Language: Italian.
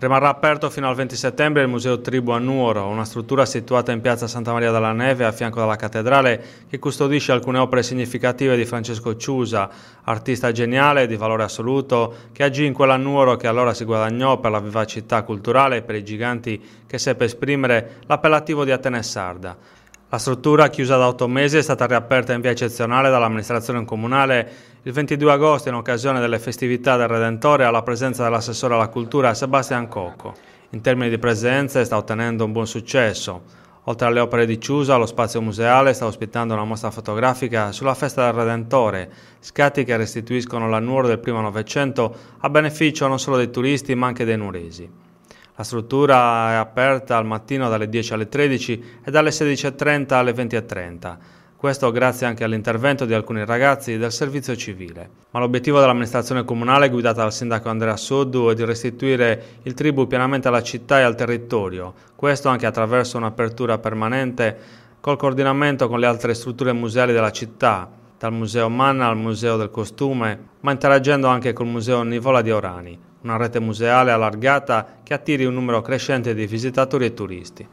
Rimarrà aperto fino al 20 settembre il Museo Tribu a Nuoro, una struttura situata in piazza Santa Maria della Neve a fianco della cattedrale che custodisce alcune opere significative di Francesco Ciusa, artista geniale di valore assoluto che agì in quella Nuoro che allora si guadagnò per la vivacità culturale e per i giganti che seppe esprimere l'appellativo di Atene Sarda. La struttura, chiusa da otto mesi, è stata riaperta in via eccezionale dall'amministrazione comunale il 22 agosto in occasione delle festività del Redentore alla presenza dell'assessore alla cultura Sebastian Cocco. In termini di presenze sta ottenendo un buon successo. Oltre alle opere di Ciusa, lo spazio museale sta ospitando una mostra fotografica sulla festa del Redentore, scatti che restituiscono l'annuoro del primo Novecento a beneficio non solo dei turisti ma anche dei nuresi. La struttura è aperta al mattino dalle 10 alle 13 e dalle 16.30 alle 20.30. Questo grazie anche all'intervento di alcuni ragazzi del servizio civile. Ma l'obiettivo dell'amministrazione comunale guidata dal sindaco Andrea Soddu è di restituire il tribù pienamente alla città e al territorio, questo anche attraverso un'apertura permanente col coordinamento con le altre strutture museali della città, dal Museo Manna al Museo del Costume, ma interagendo anche col Museo Nivola di Orani una rete museale allargata che attiri un numero crescente di visitatori e turisti.